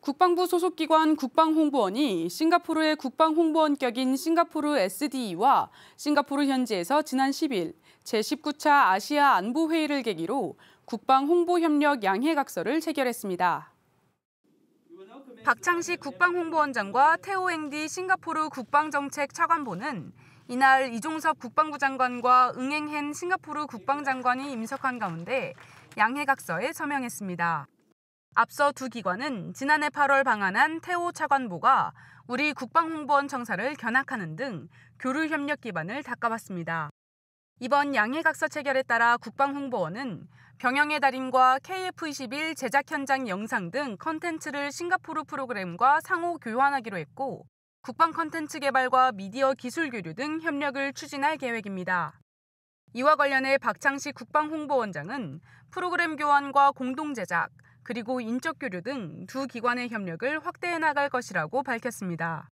국방부 소속기관 국방홍보원이 싱가포르의 국방홍보원격인 싱가포르 SDE와 싱가포르 현지에서 지난 10일 제19차 아시아 안보회의를 계기로 국방홍보협력 양해각서를 체결했습니다. 박창식 국방홍보원장과 태호 앵디 싱가포르 국방정책 차관보는 이날 이종섭 국방부 장관과 응행헨 싱가포르 국방장관이 임석한 가운데 양해각서에 서명했습니다. 앞서 두 기관은 지난해 8월 방한한 태호 차관보가 우리 국방홍보원 청사를 견학하는 등 교류 협력 기반을 닦아왔습니다. 이번 양해각서 체결에 따라 국방홍보원은 병영의 달인과 KF-21 제작 현장 영상 등 컨텐츠를 싱가포르 프로그램과 상호 교환하기로 했고 국방 컨텐츠 개발과 미디어 기술 교류 등 협력을 추진할 계획입니다. 이와 관련해 박창식 국방홍보원장은 프로그램 교환과 공동 제작, 그리고 인적 교류 등 두 기관의 협력을 확대해 나갈 것이라고 밝혔습니다.